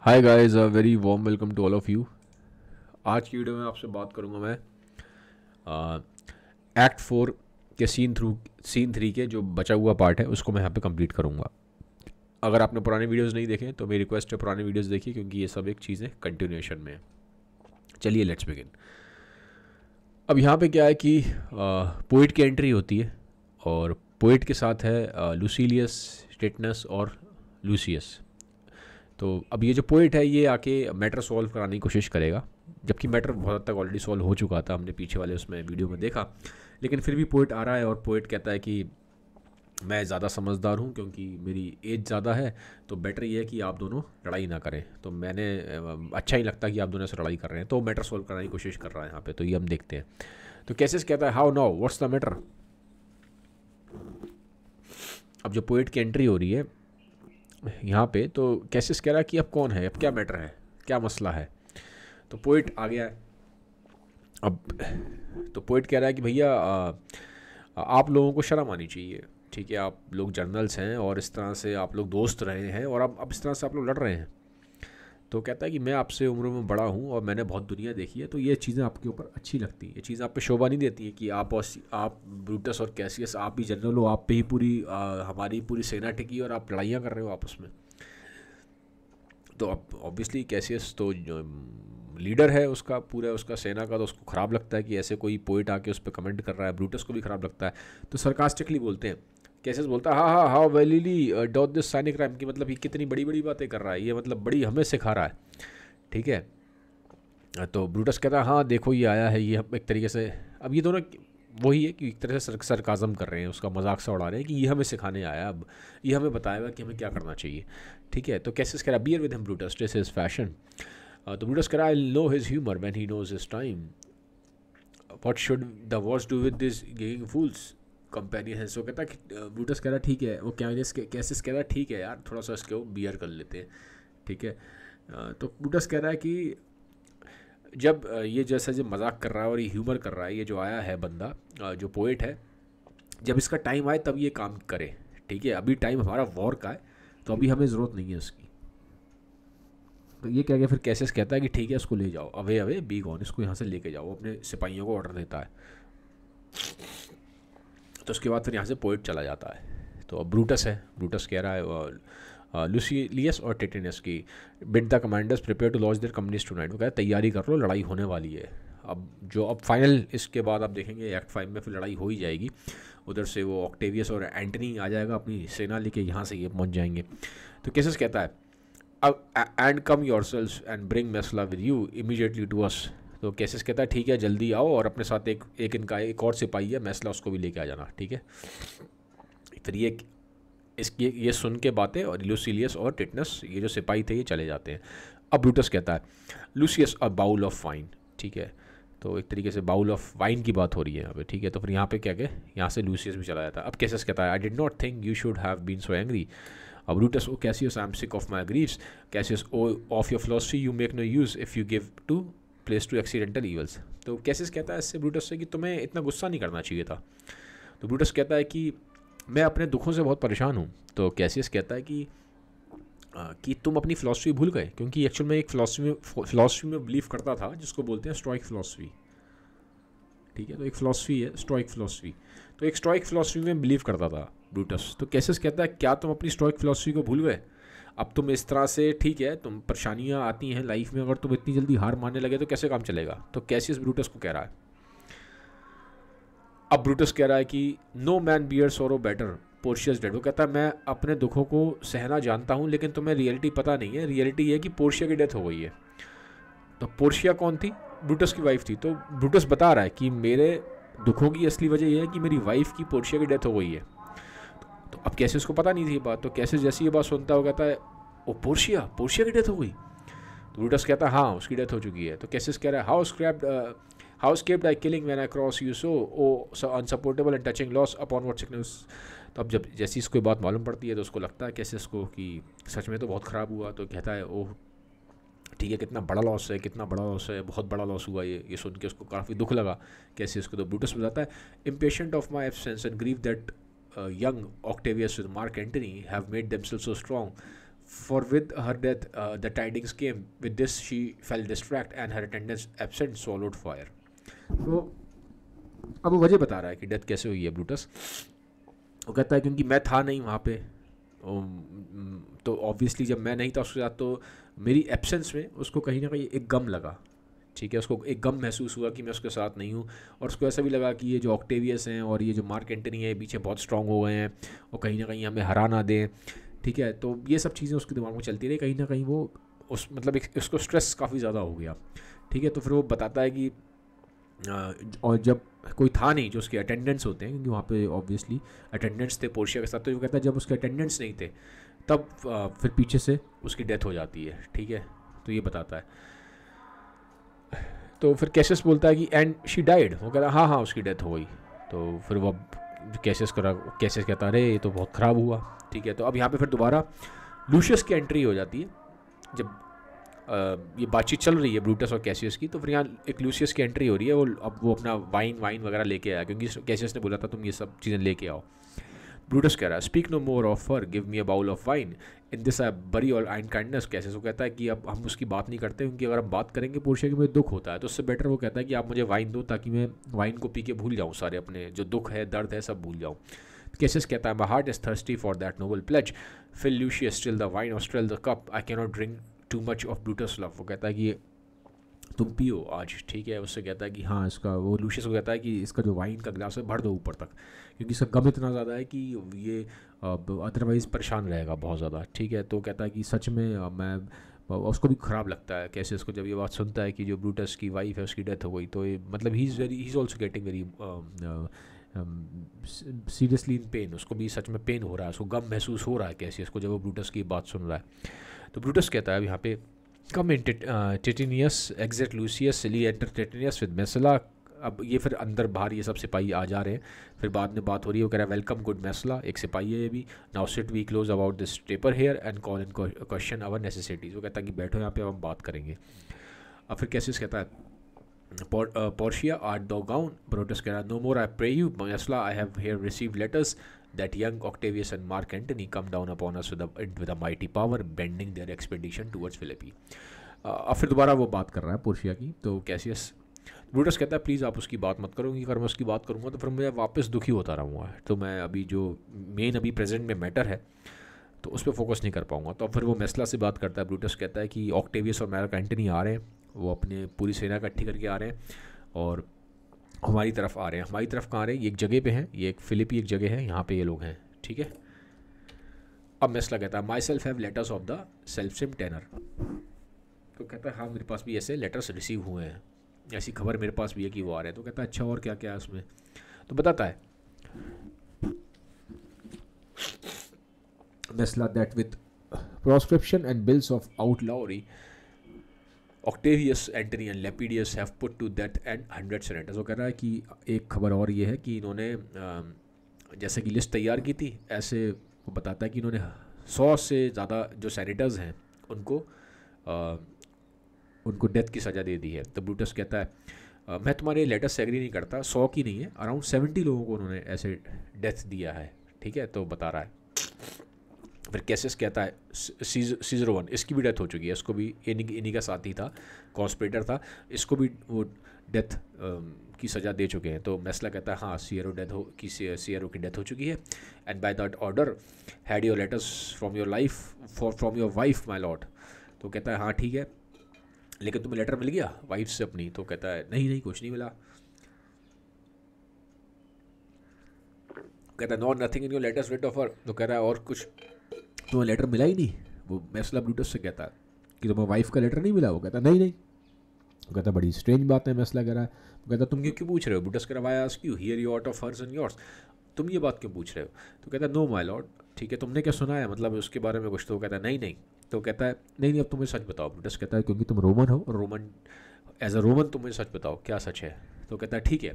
Hi guys a very warm welcome to all of you आज की video में आपसे बात करूंगा मैं एक्ट फोर के सीन थ्रू सीन थ्री के जो बचा हुआ पार्ट है उसको मैं यहाँ पे कंप्लीट करूँगा अगर आपने पुराने वीडियोस नहीं देखे तो मेरी रिक्वेस्ट है पुराने वीडियोस देखिए क्योंकि ये सब एक चीज़ें कंटिन्यूशन में चलिए लेट्स बिगिन अब यहाँ पे क्या है कि पोइट की एंट्री होती है और पोइट के साथ है लूसीलियस स्टेटनस और लूसियस तो अब ये जो पोइट है ये आके मैटर सॉल्व कराने की कोशिश करेगा जबकि मैटर बहुत हद तक ऑलरेडी सॉल्व हो चुका था हमने पीछे वाले उसमें वीडियो में देखा लेकिन फिर भी पोइट आ रहा है और पोइट कहता है कि मैं ज़्यादा समझदार हूँ क्योंकि मेरी एज ज़्यादा है तो बेटर ये है कि आप दोनों लड़ाई ना करें तो मैंने अच्छा ही लगता कि आप दोनों से लड़ाई कर रहे हैं तो मैटर सॉल्व करने की कोशिश कर रहा है यहाँ पे तो ये हम देखते हैं तो कैसे कहता है how now what's the matter अब जो पोइट की एंट्री हो रही है यहाँ पे तो कैसेस कह रहा है कि अब कौन है अब क्या मैटर है क्या मसला है तो पोइट आ गया है अब तो पोइट कह रहा है कि भैया आप लोगों को शर्म आनी चाहिए ठीक है आप लोग जर्नल्स हैं और इस तरह से आप लोग दोस्त रहे हैं और अब अब इस तरह से आप लोग लड़ रहे हैं तो कहता है कि मैं आपसे उम्र में बड़ा हूँ और मैंने बहुत दुनिया देखी है तो ये चीज़ें आपके ऊपर अच्छी लगती हैं ये चीज़ आप पे शोभा नहीं देती हैं कि आप और आप ब्रूटस और कैसियस आप भी जनरल हो आप पे ही पूरी आ, हमारी पूरी सेना टिकी और आप लड़ाइयाँ कर रहे हो आपस में तो अब ऑब्वियसली कैसियस तो लीडर है उसका पूरा उसका सेना का तो उसको ख़राब लगता है कि ऐसे कोई पोइट आके उस पर कमेंट कर रहा है ब्रूटस को भी ख़राब लगता है तो सरकास्टिकली बोलते हैं कैसेस बोलता हाँ हाँ how vilely doth this cynic rhyme की मतलब ये कितनी बड़ी बड़ी बातें कर रहा है ये मतलब बड़ी हमें सिखा रहा है ठीक है तो ब्रूटस कहता है हाँ देखो ये आया है ये हम एक तरीके से अब ये दोनों वही है कि एक तरह से सरकाज़म कर रहे हैं उसका मजाक सा उड़ा रहे हैं कि ये हमें सिखाने आया अब ये हमें बताएगा कि हमें क्या करना चाहिए ठीक है तो कैसे कह रहा bear with him Brutus this is fashion तो ब्रूटस कह रहा I know his humour when he knows his time what should the wars do with these jigging fools companion है सो कहता है ब्रूटस कह रहा ठीक है वो क्या कैसेस कह रहा ठीक है यार थोड़ा सा वो बियर कर लेते हैं ठीक है तो ब्रूटस कह रहा है कि जब ये जैसा जो मजाक कर रहा है और ये ह्यूमर कर रहा है ये जो आया है बंदा जो पोइट है जब इसका टाइम आए तब ये काम करे ठीक है अभी टाइम हमारा वॉर का है तो अभी हमें ज़रूरत नहीं है उसकी तो ये कह के फिर कैसेस कहता है कि ठीक है इसको ले जाओ अवे अवे बी गॉन इसको यहाँ से लेके जाओ अपने सिपाहियों को ऑर्डर देता है तो उसके बाद फिर यहाँ से पोइट चला जाता है तो अब ब्रूटस है ब्रूटस कह रहा है लुसीलियस और टेटिनस की bid the commanders prepare to launch their communist tonight वो कहते तैयारी कर लो लड़ाई होने वाली है अब जो अब फाइनल इसके बाद आप देखेंगे एक्ट फाइव में फिर लड़ाई हो ही जाएगी उधर से वो ऑक्टेवियस और एंटनी आ जाएगा अपनी सेना लेके यहाँ से ये पहुँच जाएंगे तो केसेस कहता है अब and come yourselves and bring Messala with you immediately to us तो कैसेस कहता है ठीक है जल्दी आओ और अपने साथ एक एक इनका एक और सिपाही है मैसला उसको भी लेके आ जाना ठीक है फिर ये इसकी ये सुन के बातें और लूसीलियस और टिटनस ये जो सिपाही थे ये चले जाते हैं अब ब्रूटस कहता है Lucius a bowl of wine ठीक है तो एक तरीके से बाउल ऑफ वाइन की बात हो रही है यहाँ पे ठीक है तो फिर यहाँ पे क्या क्या यहाँ से लूसियस भी चला जाता है अब कैसेस कहता है I did not think you should have been so angry अब Brutus O Cassius I am sick of my griefs Cassius O of your philosophy you make no use if you give to place to accidental evils तो Cassius कहता है इससे Brutus से कि तुम्हें इतना गुस्सा नहीं करना चाहिए था तो ब्रूटस कहता है कि मैं अपने दुखों से बहुत परेशान हूँ तो कैसियस कहता है कि आ, कि तुम अपनी फ़िलासफ़ी भूल गए क्योंकि एक्चुअल में एक फ़िलासफ़ी में फ़िलासफ़ी में बिलीव करता था जिसको बोलते हैं स्ट्राइक फ़िलासफ़ी ठीक है तो एक फ़िलासफ़ी है स्ट्राइक फ़िलासफ़ी तो एक स्ट्राइक फ़िलासफ़ी में बिलीव करता था ब्रूटस तो कैसेस कहता है क्या तुम अपनी स्ट्राइक फ़िलासफ़ी को भूल गए अब तुम इस तरह से ठीक है तुम परेशानियाँ आती हैं लाइफ में अगर तुम इतनी जल्दी हार मानने लगे तो कैसे काम चलेगा तो कैसे इस ब्रूटस को कह रहा है अब ब्रूटस कह रहा है कि no man bear sorrow better Portia's dead वो कहता है मैं अपने दुखों को सहना जानता हूँ लेकिन तुम्हें रियलिटी पता नहीं है रियलिटी है कि पोर्शिया की डेथ हो गई है तो पोर्शिया कौन थी ब्रूटस की वाइफ थी तो ब्रूटस बता रहा है कि मेरे दुखों की असली वजह यह है कि मेरी वाइफ की पोर्शिया की डेथ हो गई है तो अब कैसे उसको पता नहीं थी ये बात तो कैसे जैसी ये बात सुनता हो कहता है ओ पोर्शिया पोर्शिया की डेथ हो गई तो रूटस कहता है हाँ उसकी डेथ हो चुकी है तो कैसे कह रहा है how's crapped how's caped I killing when I cross you so O unsupportable and touching loss upon what sickness तो अब जब जैसी इसको बात मालूम पड़ती है तो उसको लगता है कैसे इसको कि सच में तो बहुत ख़राब हुआ तो कहता है ओह ठीक है कितना बड़ा लॉस है कितना बड़ा लॉस है बहुत बड़ा लॉस हुआ ये ये सुन के उसको काफ़ी दुख लगा कैसे इसको तो ब्रूटस बताता है impatient of my sense and grief that uh, young Octavius with Mark Antony have made themselves so strong. For with her death, uh, the tidings came. With this, she fell distracted, and her attendants absent swallowed fire. So, अब वो वजह बता रहा है कि death कैसे हुई है ब्लूटस वो कहता है क्योंकि मैं था नहीं वहाँ पे तो ऑब्वियसली जब मैं नहीं था उसके साथ तो मेरी एब्सेंस में उसको कहीं ना कहीं एक गम लगा ठीक है उसको एक गम महसूस हुआ कि मैं उसके साथ नहीं हूँ और उसको ऐसा भी लगा कि ये जो ऑक्टेवियस हैं और ये जो मार्क एंटनी है पीछे बहुत स्ट्रॉग हो गए हैं और कहीं ना कहीं हमें हरा ना दें ठीक है तो ये सब चीज़ें उसके दिमाग में चलती रही कहीं ना कहीं वो उस मतलब एक उसको स्ट्रेस काफ़ी ज़्यादा हो गया ठीक है तो फिर वो बताता है कि और जब कोई था नहीं जो उसके अटेंडेंस होते हैं क्योंकि वहाँ पे ऑब्वियसली अटेंडेंस थे पोर्शिया के साथ तो वो कहता है जब उसके अटेंडेंस नहीं थे तब फिर पीछे से उसकी डेथ हो जाती है ठीक है तो ये बताता है तो फिर कैशस बोलता है कि एंड शी डाइड वो कह रहा हाँ हाँ उसकी डेथ हो गई तो फिर वह कैशस करा कैशस कहता अरे ये तो बहुत ख़राब हुआ ठीक है तो अब यहाँ पे फिर दोबारा लूशियस की एंट्री हो जाती है जब आ, ये बातचीत चल रही है ब्रूटस और कैशियस की तो फिर यहाँ एक लूशियस की एंट्री हो रही है वो अब वो अपना वाइन वाइन वगैरह लेके आया क्योंकि कैशियस ने बोला था तुम ये सब चीज़ें लेके आओ ब्रूटस कह रहा है speak no more of her give me a bowl of wine in this I bury all and kindness कैसे वो कहता है कि अब हम उसकी बात नहीं करते क्योंकि अगर हम बात करेंगे पोर्शिया कि मुझे दुख होता है तो उससे बेटर वो कहता है कि आप मुझे वाइन दो ताकि मैं वाइन को पी के भूल जाऊँ सारे अपने जो दुख है दर्द है सब भूल जाऊँ केसेस कहता है my heart is thirsty for that noble pledge fill Lucius still the wine और still the cup I not drink too much of Brutus love वो कहता है कि तुम पियो आज ठीक है उससे कहता है कि हाँ इसका वो लूशियस को कहता है कि इसका जो वाइन का गिलास है भर दो ऊपर तक क्योंकि इसका गम इतना ज़्यादा है कि ये अदरवाइज़ परेशान रहेगा बहुत ज़्यादा ठीक है तो कहता है कि सच में मैं उसको भी ख़राब लगता है कैसे उसको जब ये बात सुनता है कि जो ब्रूटस की वाइफ है उसकी डेथ हो गई तो ये मतलब he is very he is also getting very seriously in pain उसको भी सच में पेन हो रहा है उसको गम महसूस हो रहा है कैसे उसको जब वो ब्रूटस की बात सुन रहा है तो ब्रूटस कहता है अब यहाँ पे come in Titinius exit Lucilius enter Titinius with Messala अब ये फिर अंदर बाहर ये सब सिपाही आ जा रहे हैं फिर बाद में बात हो रही है वो कह रहा है वेलकम गुड मैसला एक सिपाही है ये भी now sit we close about this taper here and call in question our necessities वो कहता है कि बैठो यहाँ पे अब हम बात करेंगे अब फिर कैसे कहता है Portia art thou gown Brutus कह रहा है no more I pray you Messala I have here receive letters that young Octavius and Mark Antony come down upon us with a mighty power bending their expedition towards Philippi अब फिर दोबारा वो बात कर रहा है पोर्शिया की तो कैसियस ब्रूटस कहता है प्लीज़ आप उसकी बात मत करोगे अगर मैं उसकी बात करूँगा तो फिर मैं वापस दुखी होता रहूँगा तो मैं अभी जो मेन अभी प्रेजेंट में मैटर है तो उस पर फोकस नहीं कर पाऊँगा तो फिर वो मेस्ला से बात करता है ब्रूटस कहता है कि ऑक्टेवियस और मैरक एंटनी आ रहे हैं वो अपने पूरी सेना इकट्ठी करके आ रहे हैं और हमारी तरफ आ रहे हैं हमारी तरफ कहाँ आ रहे हैं ये एक जगह पे हैं ये एक फिलिपी एक जगह है यहाँ पे ये लोग हैं ठीक है अब मैसला कहता है myself have letters of the self same tenor तो कहता है हाँ मेरे पास भी ऐसे लेटर्स रिसीव हुए हैं ऐसी खबर मेरे पास भी है कि वो आ रहे हैं तो कहता है अच्छा और क्या क्या है उसमें तो बताता है that with proscription and bills of outlawry Octavius Antony and Lepidus have put to death and hundred senators वो कह रहा है कि एक खबर और ये है कि इन्होंने जैसे कि लिस्ट तैयार की थी ऐसे वो बताता है कि इन्होंने सौ से ज़्यादा जो सेनेटर्स हैं उनको उनको डेथ की सज़ा दे दी है तो ब्रूटस कहता है मैं तुम्हारे लेटर से एग्री नहीं करता सौ की नहीं है अराउंड सेवेंटी लोगों को उन्होंने ऐसे डेथ दिया है ठीक है तो बता रहा है फिर कैसेस कहता है सीजर वन इसकी भी डेथ हो चुकी है इसको भी इन्हीं इन्हीं का साथी था कॉन्सप्रेटर था इसको भी वो डेथ की सज़ा दे चुके हैं तो मैसला कहता है हाँ सी ओ डेथ हो की सी की डेथ हो चुकी है and by that order had your letters from your life from your wife my lord तो कहता है हाँ ठीक है लेकिन तुम्हें लेटर मिल गया वाइफ से अपनी तो कहता है नहीं नहीं कुछ नहीं मिला कहता not nothing in your letters writ of her तो कह रहा है और कुछ तुम्हें लेटर मिला ही नहीं वो मैसला ब्लूटस से कहता कि तुम्हें वाइफ का लेटर नहीं मिला वो कहता नहीं नहीं वो कहता बड़ी स्ट्रेंज बात है मैसला कह रहा है वो कहता तुम क्यों क्यों पूछ रहे हो ब्लूटस करवाया क्यू hear you out of hers and yours तुम ये बात क्यों पूछ रहे हो तो कहता नो माई लॉर्ड ठीक है तुमने क्या सुना है मतलब उसके बारे में कुछ तो कहता नहीं नहीं तो कहता है नहीं नहीं अब तुम्हें सच बताओ ब्रूटस कहता है क्योंकि तुम रोमन हो और रोमन एज अ रोमन तुम्हें सच बताओ क्या सच है तो कहता है ठीक है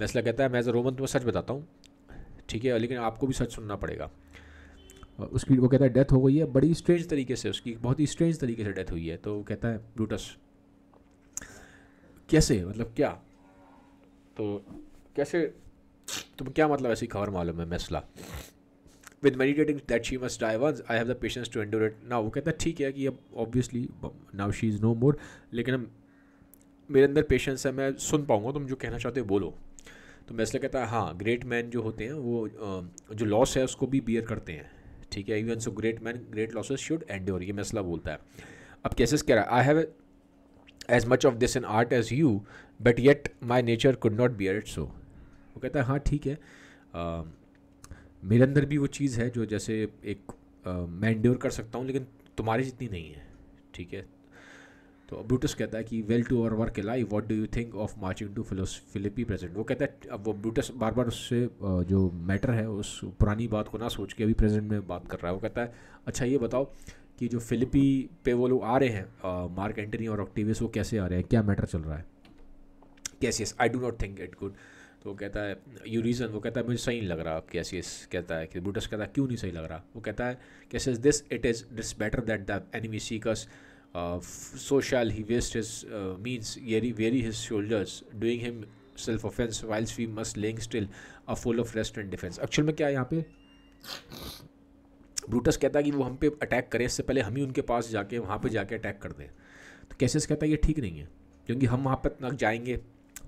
नेस्ला कहता है मैं एज अ रोमन तुम्हें सच बताता हूँ ठीक है लेकिन आपको भी सच सुनना पड़ेगा उसकी वो कहता है डेथ हो गई है बड़ी स्ट्रेंज तरीके से उसकी बहुत ही स्ट्रेंज तरीके से डेथ हुई है तो कहता है ब्रूटस कैसे मतलब क्या तो कैसे तुम क्या मतलब ऐसी खबर मालूम है Messala with meditating that she must die once I have the patience to endure it ना वो कहता है ठीक है कि अब obviously now she is no more लेकिन मेरे अंदर पेशेंस है मैं सुन पाऊँगा तुम जो कहना चाहते हो बोलो तो मैं इसलिए कहता है हाँ ग्रेट मैन जो होते हैं वो जो लॉस है उसको भी बियर करते हैं ठीक है even so great man great losses should end ये मसला बोलता है अब कैसे कह रहा है I have as much of this in art as you but yet my nature could not bear it so वो कहता है हाँ ठीक है uh, मेरे अंदर भी वो चीज़ है जो जैसे एक आ, मैं इंड्योर कर सकता हूँ लेकिन तुम्हारी जितनी नहीं है ठीक है तो ब्रूटस कहता है कि well to our work alive what do you think of marching to फिलोस फिलिपी प्रेजेंट वो कहता है अब वो ब्रूटस बार बार उससे जो मैटर है उस पुरानी बात को ना सोच के अभी प्रेजेंट में बात कर रहा है वो कहता है अच्छा ये बताओ कि जो फिलिपी पे वो लोग आ रहे हैं मार्क एंटनी और ऑक्टिवियस वो कैसे आ रहे हैं क्या मैटर चल रहा है कैसे I do not think it good तो वो कहता है यू रीज़न वो कहता है मुझे सही नहीं लग रहा कैसियस कहता है कि ब्रूटस कहता है क्यों नहीं सही लग रहा वो कहता है Cassius this it is this better that the enemy seekers so shall he waste his means weary very his shoulders doing himself offence whiles we must lying still a full of rest and defence actual में क्या है यहाँ पे Brutus कहता है कि वो हम पे अटैक करें इससे पहले हम ही उनके पास जाके वहाँ पे जाके अटैक कर दें तो कैसे कहता है ये ठीक नहीं है क्योंकि हम वहाँ पर तक जाएंगे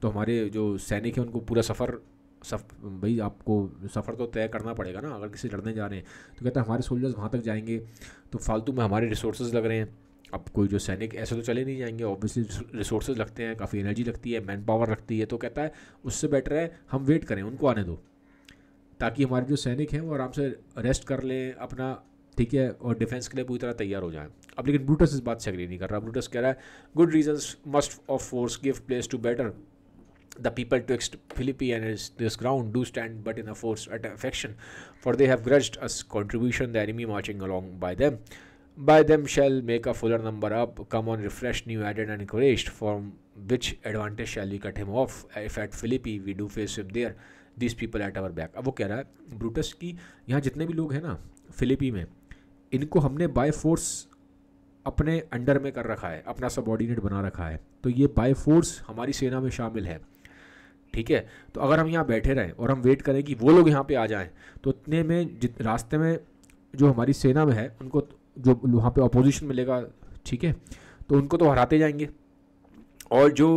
तो हमारे जो सैनिक हैं उनको पूरा सफ़र सफ भाई आपको सफ़र तो तय करना पड़ेगा ना अगर किसी लड़ने जा रहे हैं तो कहता है हमारे सोल्जर्स वहाँ तक जाएंगे तो फालतू में हमारे रिसोर्सेज लग रहे हैं अब कोई जो सैनिक ऐसे तो चले नहीं जाएंगे ऑब्वियसली रिसोर्सेज लगते हैं काफ़ी एनर्जी लगती है मैन पावर लगती है तो कहता है उससे बेटर है हम वेट करें उनको आने दो ताकि हमारे जो सैनिक हैं वो आराम से रेस्ट कर लें अपना ठीक है और डिफेंस के लिए पूरी तरह तैयार हो जाए अब लेकिन ब्रूटस इस बात से अग्री नहीं कर रहा ब्रूटस कह रहा है good reasons must of force give place to better the people twixt Philippi and his, this ground do stand but in a force at affection, for they have grudged us contribution, the enemy marching along by them. By them shall make a fuller number up, come on refreshed, new added and encouraged, from which advantage shall we cut him off, if at Philippi we do face him there, these people at our back. अब वो कह रहा है Brutus की यहाँ जितने भी लोग हैं ना फिलिपी में इनको हमने बाय फोर्स अपने अंडर में कर रखा है अपना सबॉर्डिनेट बना रखा है तो ये बाय फोर्स हमारी सेना में शामिल है ठीक है तो अगर हम यहाँ बैठे रहें और हम वेट करें कि वो लोग यहाँ पे आ जाएं तो इतने में जित रास्ते में जो हमारी सेना में है उनको जो वहाँ पे अपोजिशन मिलेगा ठीक है तो उनको तो हराते जाएंगे और जो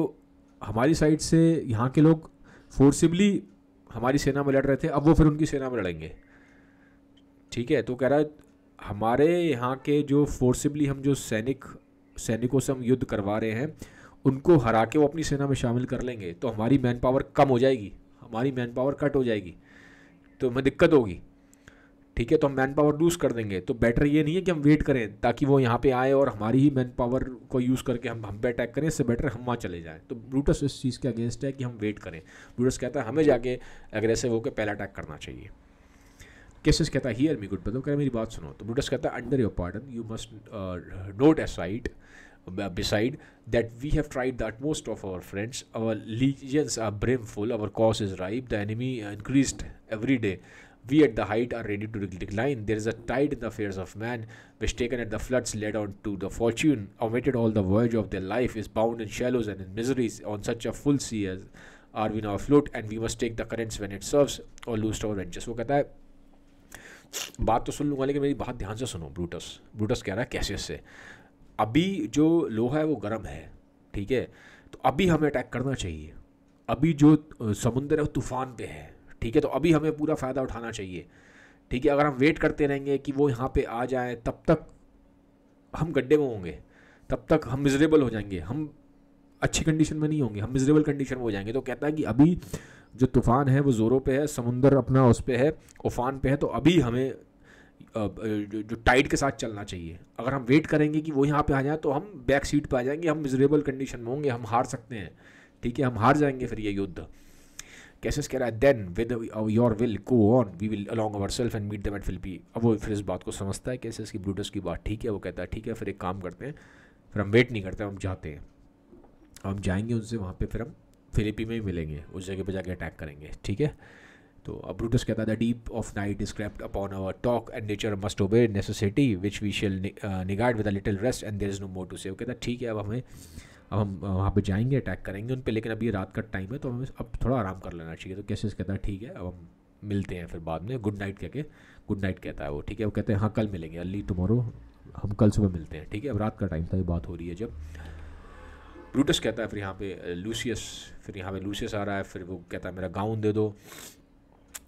हमारी साइड से यहाँ के लोग फोर्सिबली हमारी सेना में लड़ रहे थे अब वो फिर उनकी सेना में लड़ेंगे ठीक है तो कह रहा है हमारे यहाँ के जो फोर्सिबली हम जो सैनिक सैनिकों से हम युद्ध करवा रहे हैं उनको हरा के वो अपनी सेना में शामिल कर लेंगे तो हमारी मैन पावर कम हो जाएगी हमारी मैन पावर कट हो जाएगी तो हमें दिक्कत होगी ठीक है तो हम मैन पावर लूज़ कर देंगे तो बेटर ये नहीं है कि हम वेट करें ताकि वो यहाँ पे आए और हमारी ही मैन पावर को यूज़ करके हम हम पे अटैक करें इससे बेटर हम वहाँ चले जाएं तो ब्रूटस इस चीज़ के अगेंस्ट है कि हम वेट करें ब्रूटस कहता है हमें जाके अग्रेसिव होकर पहला अटैक करना चाहिए केसेस कहता है हियर मी गुड बदलो कह मेरी बात सुनो तो ब्रूटस कहता है under your pardon you must note a side Uh, beside that we have tried the utmost of our friends our legions are brimful our cause is ripe the enemy increased every day we at the height are ready to decline. There is a tide in the affairs of man, which taken at the floods led on to the fortune, omitted all the voyage of their life, is bound in shallows and in miseries on such a full sea as are we now afloat, and we must take the currents when it serves or lose our ventures. वो कहता है बात तो सुन लूँगा लेकिन मेरी बात ध्यान से सुनो ब्रूटस ब्रूटस कह रहा है कैसियस से अभी जो लोहा है वो गर्म है ठीक है तो अभी हमें अटैक करना चाहिए अभी जो समुंदर है वो तूफ़ान पे है ठीक है तो अभी हमें पूरा फ़ायदा उठाना चाहिए ठीक है अगर हम वेट करते रहेंगे कि वो यहाँ पे आ जाए तब तक हम गड्ढे में होंगे तब तक हम मिजरेबल हो जाएंगे हम अच्छी कंडीशन में नहीं होंगे हम मिजरेबल कंडीशन में हो जाएंगे तो कहता है कि अभी जो तूफ़ान है वो ज़ोरों पे है समुंदर अपना उस पर है उफान पे है तो अभी हमें जो टाइड के साथ चलना चाहिए अगर हम वेट करेंगे कि वो यहाँ पे आ जाए तो हम बैक सीट पे आ जाएंगे हम मिजरेबल कंडीशन में होंगे हम हार सकते हैं ठीक है हम हार जाएंगे फिर ये युद्ध कैसे कह रहा है then with your will go on we will along ourselves and meet the at Philippi अब वो फिर इस बात को समझता है कैसे इसकी ब्रूटस की बात ठीक है वो कहता है ठीक है फिर एक काम करते हैं फिर हम वेट नहीं करते हम जाते हैं हम जाएंगे उनसे वहाँ पर फिर हम फिलिपी में ही मिलेंगे उस जगह पर जाके अटैक करेंगे ठीक है तो अब ब्रूटस कहता है the deep of night is crept upon our talk and nature must obey necessity which we shall niggard with a little rest and there is no more to say वो कहता ठीक है अब हमें अब हम वहाँ पे जाएंगे अटैक करेंगे उन पर लेकिन अभी रात का टाइम है तो हमें अब थोड़ा आराम कर लेना चाहिए तो कैसे कहता है ठीक है अब हम मिलते हैं फिर बाद में गुड नाइट कह के गुड नाइट कहता है वो ठीक है वो कहते हैं हाँ कल मिलेंगे अर्ली टुमारो हम कल सुबह मिलते हैं ठीक है अब रात का टाइम था ये बात हो रही है जब ब्रूटस कहता है फिर यहाँ पे लूसियस फिर यहाँ पे लूसियस आ रहा है फिर वो कहता है मेरा गाउन दे दो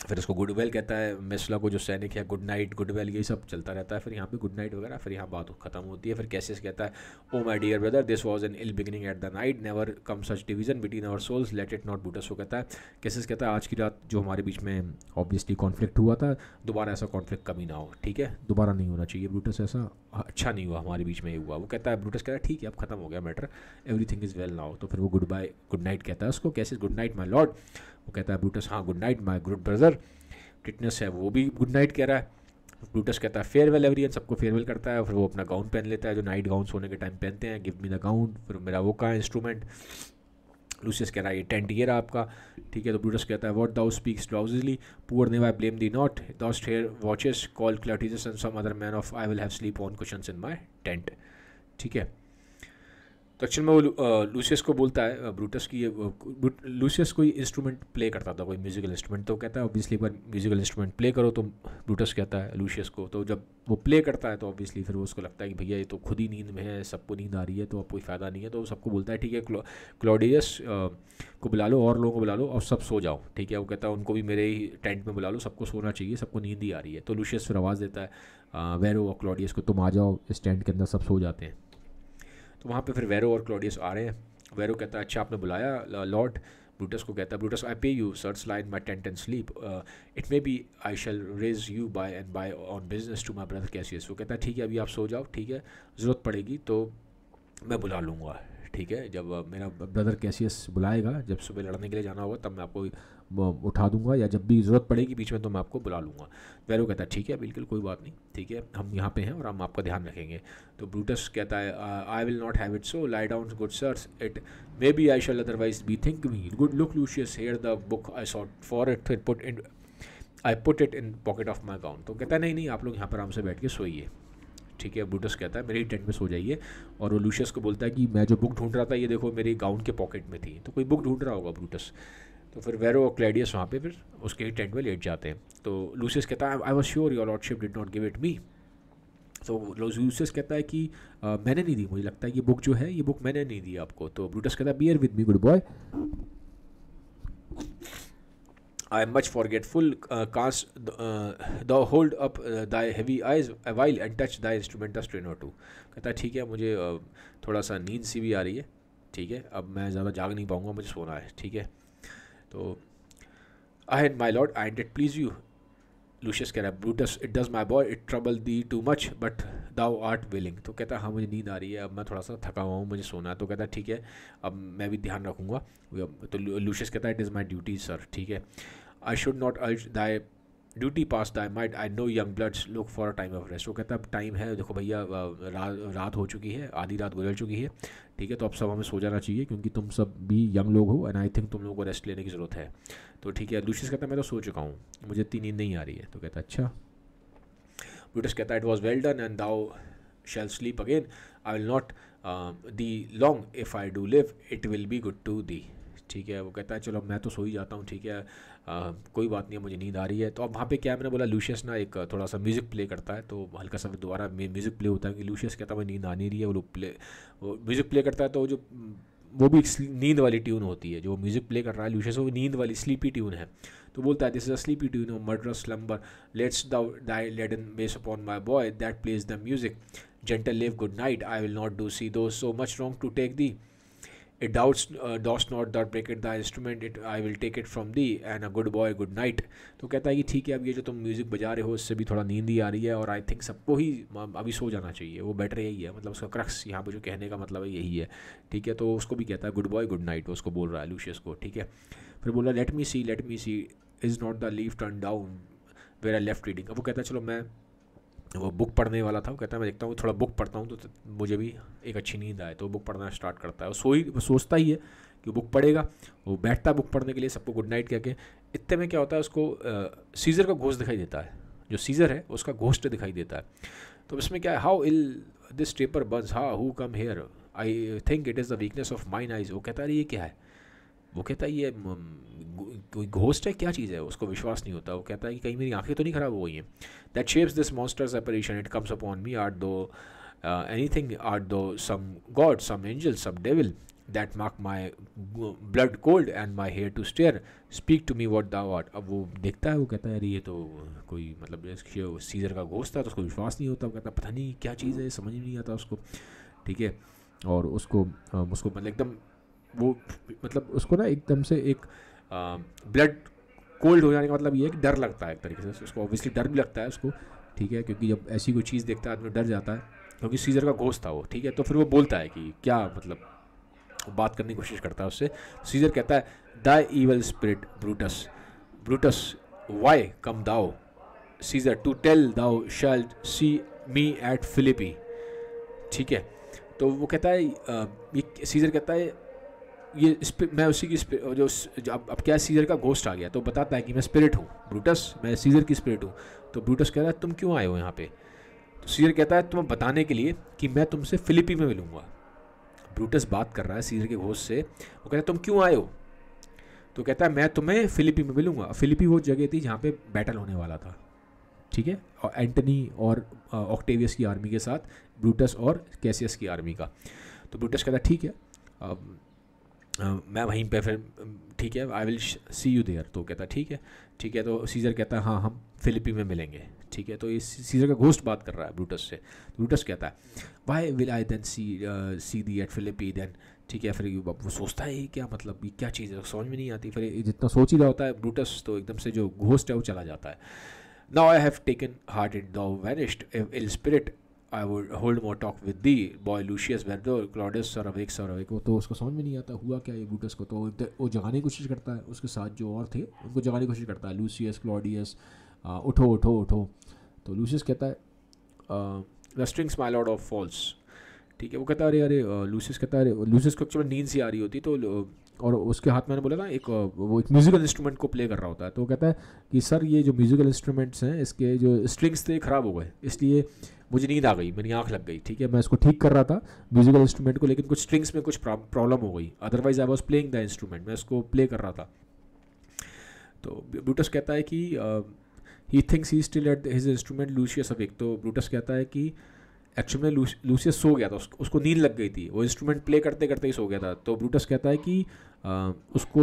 फिर उसको गुड वेल कहता है मिसला को जो सैनिक है गुड नाइट गुड वेल ये सब चलता रहता है फिर यहाँ पे गुड नाइट वगैरह फिर यहाँ बात ख़त्म होती है फिर कैसेस कहता है O my dear brother this was an ill beginning at the night never come such division between our souls let it not Brutus वो कहता है कैसेस कहता है आज की रात जो हमारे बीच में ऑब्वियसली कॉन्फ्लिक्ट हुआ था दोबारा ऐसा कॉन्फ्लिक्ट कमी ना हो ठीक है दोबारा नहीं होना चाहिए ब्रूटस ऐसा अच्छा नहीं हुआ हमारे बीच में ये हुआ वो कहता है ब्रूटस कहता है ठीक है अब खत्म हो गया matter every is well now तो फिर वो गुड बाय गुड नाइट कहता है उसको Cassius good night my lord वो कहता है ब्रूटस हाँ good night my good brother Titinius है वो भी गुड नाइट कह रहा है ब्रूटस कहता है फेयरवेल एवरी सबको फेयरवेल करता है फिर वो अपना गाउन पहन लेता है जो नाइट गाउन सोने के टाइम पहनते हैं गिव मी द गाउन फिर मेरा वो का इंस्ट्रूमेंट लूसियस कह रहा है ये टेंट ये रहा आपका ठीक है तो ब्रूटस कहता है what thou speaks drowsily poor knave I blame thee not dost here watches call Claudius and some other man of I will have sleep on question in my tent ठीक है तो एक्चुअल में वो Lucius को बोलता है Brutus की Lucius कोई इंस्ट्रूमेंट प्ले करता था कोई म्यूज़िकल इंस्ट्रूमेंट तो कहता है ऑब्वियसली एक बार म्यूज़िकल इंस्ट्रूमेंट प्ले करो तो ब्रूटस कहता है लूसियस को तो जब वो प्ले करता है तो ऑब्वियसली फिर वो उसको लगता है कि भैया ये तो खुद ही नींद में है सबको नींद आ रही है तो अब कोई फ़ायदा नहीं है तो सबको बोलता है ठीक है क्लोडियस को बुला लो और लोगों को बुला लो और सब सो जाओ ठीक है वो कहता है उनको भी मेरे ही टेंट में बुला लो सबको सोना चाहिए सबको नींद ही आ रही है तो लूशियस फिर आवाज़ देता है वेरो और क्लोडियस को तुम आ जाओ इस टेंट के अंदर सब सो जाते हैं तो वहाँ पर फिर वैरो और क्लोडियस आ रहे हैं वैरो कहता है अच्छा आपने बुलाया लॉर्ड ब्रूटस को कहता है Brutus I pray you sirs lie in my tent and sleep it may be I shall raise you by and by on business to my brother Cassius वो कहता है ठीक है अभी आप सो जाओ ठीक है ज़रूरत पड़ेगी तो मैं बुला लूँगा ठीक है जब मेरा ब्रदर कैसियस बुलाएगा जब सुबह लड़ने के लिए जाना होगा तब मैं आपको उठा दूंगा या जब भी ज़रूरत पड़ेगी बीच में तो मैं आपको बुला लूँगा वैरो कहता है ठीक है बिल्कुल कोई बात नहीं ठीक है हम यहाँ पे हैं और हम आपका ध्यान रखेंगे तो ब्रूटस कहता है I will not have it so lie down good sirs it may be I shall otherwise bethink me good look Lucius here the book I sought for it फिर put in I put it in pocket of my gown तो कहता है नहीं नहीं आप लोग यहाँ पर आराम से बैठ के सोइए ठीक है ब्रूटस कहता है मेरे ही टेंट में सो जाइए और वो लूशियस को बोलता है कि मैं जो बुक ढूंढ रहा था ये देखो मेरे गाउन के पॉकेट में थी तो कोई बुक ढूंढ रहा होगा ब्रूटस तो फिर वेरो और क्लेडियस वहाँ पे फिर उसके ही टेंट में लेट जाते हैं तो लूशियस कहता है I was sure your lordship did not give it me तो लूसियस कहता है कि आ, मैंने नहीं दी मुझे लगता है ये बुक जो है ये बुक मैंने नहीं दी आपको तो ब्रूटस कहता है bear with me good boy I am much forgetful, uh, cast uh, thou hold up uh, thy heavy eyes a while and touch thy instrument a strain or two. कहता है ठीक है मुझे थोड़ा सा नींद सी भी आ रही है ठीक है अब मैं ज़्यादा जाग नहीं पाऊँगा मुझे सोना है ठीक है तो I and my lord I and it please you Lucius कह रहा है Brutus it does my boy it trouble thee too much but thou art willing तो कहता है हाँ मुझे नींद आ रही है अब मैं थोड़ा सा थका हुआ हूँ मुझे सोना है तो कहता है ठीक है अब मैं भी ध्यान रखूँगा तो लूशियस कहता है it is my duty sir ठीक है I should not urge thy duty pass time might I know young bloods look for time of rest वो कहता है अब टाइम है देखो भैया रात हो चुकी है आधी रात गुजर चुकी है ठीक है तो अब सब हमें सो जाना चाहिए क्योंकि तुम सब भी यंग लोग हो एंड आई थिंक तुम लोगों को रेस्ट लेने की ज़रूरत है तो ठीक है दूसरी कहता है मैं तो सो चुका हूँ मुझे इतनी नींद नहीं आ रही है तो कहता अच्छा ब्रूटस कहता it was well done and thou shall sleep again I will not thee long if I do live it will be good to thee ठीक है वो कहता है चलो मैं तो सो ही जाता हूँ ठीक है कोई बात नहीं है मुझे नींद आ रही है तो अब वहाँ पे क्या मैंने बोला लूशियस ना एक थोड़ा सा म्यूज़िक प्ले करता है तो हल्का सा दोबारा म्यूज़िक प्ले होता है कि लूशियस कहता है नींद आ नहीं रही है वो लोग प्ले वो म्यूज़िक प्ले करता है तो जो वो भी एक नींद वाली ट्यून होती है जो म्यूज़िक प्ले कर रहा है लूशियस वो नींद वाली स्लीपी ट्यून है तो बोलता है this is a sleepy tune of murder slumber let's thy in base upon my boy that plays the music gentle live good night I will not do see thou so much wrong to take thee it doubts uh, does not dot break'st the instrument it I will take it from thee and a good boy good night तो कहता है कि ठीक है अब ये जो तुम म्यूज़िक बजा रहे हो उससे भी थोड़ा नींद ही आ रही है और आई थिंक सबको ही अभी सो जाना चाहिए वो बेटर यही है मतलब उसका क्रक्स यहाँ पर जो कहने का मतलब है यही है ठीक है तो उसको भी कहता है गुड बॉय गुड नाइट उसको बोल रहा है लूशियस को ठीक है फिर बोला let me see let me see is not the leaf turn down where I left reading अब वो कहता है चलो मैं वो बुक पढ़ने वाला था वो कहता है मैं देखता हूँ थोड़ा बुक पढ़ता हूँ तो मुझे भी एक अच्छी नींद आए तो बुक पढ़ना स्टार्ट करता है वो सो ही सोचता ही है कि बुक पढ़ेगा वो बैठता है बुक पढ़ने के लिए सबको गुड नाइट कह के इतने में क्या होता है उसको सीज़र का घोष दिखाई देता है जो सीज़र है उसका घोष्ट दिखाई देता है तो इसमें क्या है how ill this taper burns ha who come here I think it is the weakness of mine eyes वो कहता है ये क्या है वो कहता है ये कोई घोस्ट है क्या चीज़ है उसको विश्वास नहीं होता वो कहता है कि कहीं मेरी आंखें तो नहीं ख़राब हो गई हैं that shapes this monsters apparition it comes upon me art thou anything art thou some god some angel some devil that mark my blood cold and my hair to stare speak to me what दॉट what अब वो देखता है वो कहता है अरे ये तो कोई मतलब सीज़र का घोस्त था तो उसको विश्वास नहीं होता वो कहता पता नहीं क्या चीज़ है समझ नहीं आता उसको ठीक है और उसको उसको मतलब एकदम वो मतलब उसको ना एकदम से एक ब्लड कोल्ड हो जाने का मतलब ये है कि डर लगता है एक तरीके से उसको ऑब्वियसली डर भी लगता है उसको ठीक है क्योंकि जब ऐसी कोई चीज़ देखता है आदमी डर जाता है क्योंकि सीजर का घोष था वो ठीक है तो फिर वो बोलता है कि क्या मतलब बात करने की कोशिश करता है उससे सीजर कहता है the evil spirit Brutus Brutus why come thou Caesar to tell दाओ शैल सी मी एट फिलिपी ठीक है तो वो कहता है ये सीजर कहता है ये मैं उसी की जो, जो अब, अब क्या सीजर का गोस्ट आ गया तो बताता है कि मैं स्पिरिट हूँ ब्रूटस मैं सीजर की स्पिरिट हूँ तो ब्रूटस कह रहा है तुम क्यों आए हो यहाँ पे तो सीजर कहता है तुम्हें बताने के लिए कि मैं तुमसे फिलिपी में मिलूँगा ब्रूटस बात कर रहा है सीजर के घोष से वो कहता है तुम क्यों आए हो तो कहता है मैं तुम्हें फिलिपी में मिलूँगा फिलिपी वो जगह थी जहाँ पर बैटल होने वाला था ठीक है और एंटनी और ऑक्टेवियस की आर्मी के साथ ब्रूटस और कैसियस की आर्मी का तो ब्रूटस कहता है ठीक है मैं वहीं पे फिर ठीक है I will see you there तो कहता ठीक है ठीक है तो सीज़र कहता है हाँ हम फिलिपी में मिलेंगे ठीक है तो ये सीज़र का घोस्ट बात कर रहा है ब्रूटस से ब्रूटस तो कहता है why will I then see see thee at Philippi then ठीक है फिर वो सोचता है क्या मतलब ये क्या चीज़ है तो समझ में नहीं आती फिर जितना सोच ही रहा होता है ब्रूटस तो एकदम से जो घोस्ट है वो चला जाता है now I have taken heart it thou vanished ill spirit I would hold more talk with thee boy Lucius बेरडो क्लॉडस सौरवेक सौरवेक वो तो उसको समझ में नहीं आता हुआ क्या ये बूटस को तो वो जगाने की कोशिश करता है उसके साथ जो और थे उनको जगाने की कोशिश करता है लूसियस क्लॉडियस उठो उठो उठो तो लूसियस कहता है the strings my lord of false ठीक है वो कहता अरे अरे लूसिस कहता अरे लूसिस को एक्चुअली नींद सी आ रही होती तो और उसके हाथ मैंने बोला ना एक वो एक म्यूज़िकल इंस्ट्रूमेंट को प्ले कर रहा होता है तो वो कहता है कि सर ये जो म्यूज़िकल इंस्ट्रूमेंट्स हैं इसके जो स्ट्रिंग्स थे ख़राब हो गए इसलिए मुझे नींद आ गई मेरी आँख लग गई ठीक है मैं इसको ठीक कर रहा था म्यूज़िकल इंस्ट्रूमेंट को लेकिन कुछ स्ट्रिंग्स में कुछ प्रॉब्लम हो गई otherwise I was playing the instrument मैं इसको प्ले कर रहा था तो ब्रूटस कहता है कि he thinks he still at his instrument Lucius awake तो ब्रूटस कहता है कि uh, एक्चुअल में लूसियस सो गया था उसको उसको नींद लग गई थी वो इंस्ट्रूमेंट प्ले करते करते ही सो गया था तो ब्रूटस कहता है कि आ, उसको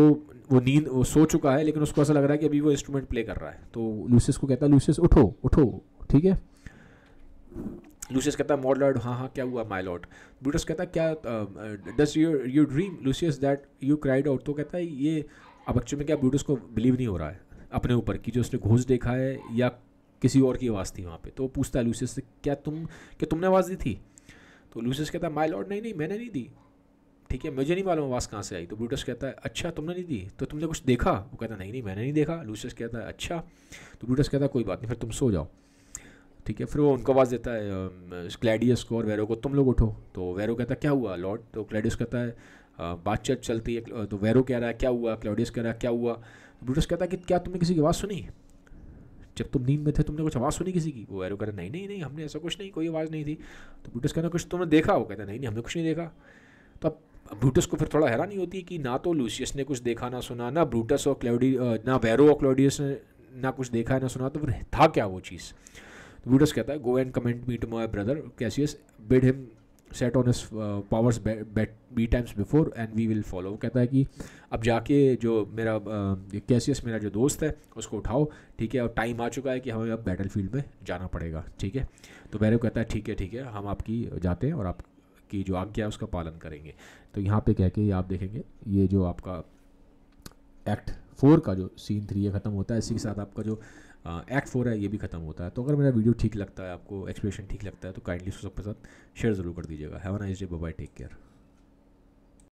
वो नींद वो सो चुका है लेकिन उसको ऐसा लग रहा है कि अभी वो इंस्ट्रूमेंट प्ले कर रहा है तो लूसियस को कहता है लूसियस उठो उठो ठीक है लूसियस कहता है मॉड लॉर्ड हाँ हाँ क्या हुआ माई लॉर्ड ब्रूटस कहता है क्या does your you dream Lucius that you cried out तो कहता है ये अब एक्चुअल में क्या ब्रूटस को बिलीव नहीं हो रहा है अपने ऊपर कि जो उसने घोष देखा है या किसी और की आवाज़ थी वहाँ पे तो वो पूछता है लूसियस से क्या तुम क्या तुमने आवाज़ दी थी तो लूसियस कहता है माई लॉर्ड नहीं नहीं मैंने नहीं दी ठीक है मुझे नहीं मालूम आवाज़ कहाँ से आई तो ब्रूटस कहता है अच्छा तुमने नहीं दी तो तुमने कुछ देखा वो कहता नहीं नहीं मैंने नहीं देखा लूसियस कहता है अच्छा तो ब्रूटस कहता है कोई बात नहीं फिर तुम सो जाओ ठीक है फिर वो उनको आवाज़ देता है क्लैडियस को और वैरो को तुम लोग उठो तो वैरो कहता है क्या हुआ लॉर्ड तो क्लैडियस कहता है बातचीत चलती है तो वैरो कह रहा है क्या हुआ क्लेडियस कह रहा है क्या हुआ ब्रूटस कहता है कि क्या तुमने किसी की आवाज़ सुनी जब तुम नींद में थे तुमने कुछ आवाज़ सुनी किसी की वो एरो कहता नहीं नहीं नहीं हमने ऐसा कुछ नहीं कोई आवाज़ नहीं थी तो ब्रूटस कहना कुछ तुमने देखा वो कहता नहीं नहीं हमने कुछ नहीं देखा तो अब ब्रूटस को फिर थोड़ा हैरानी होती है कि ना तो लूसियस ने कुछ देखा ना सुना ना ब्रूटस और क्लोडी ना वैरो और क्लोडियस ने ना कुछ देखा ना सुना तो फिर था क्या वो चीज़ तो ब्रूटस कहता है go and comment me to my brother Cassius bid him set on his powers betimes before and we will follow कहता है कि अब जाके जो मेरा कैसियस मेरा जो दोस्त है उसको उठाओ ठीक है और टाइम आ चुका है कि हमें अब बैटल फील्ड में जाना पड़ेगा ठीक है तो बैरव कहता है ठीक है ठीक है हम आपकी जाते हैं और आपकी जो आज्ञा है उसका पालन करेंगे तो यहाँ पर कह के आप देखेंगे ये जो आपका एक्ट फोर का जो सीन थ्री है ख़त्म होता है इसी के साथ आपका जो एक्ट फोर है ये भी ख़त्म होता है तो अगर मेरा वीडियो ठीक लगता है आपको एक्सप्रेशन ठीक लगता है तो काइंडली उसको सबके साथ शेयर ज़रूर कर दीजिएगा have a nice day bye take care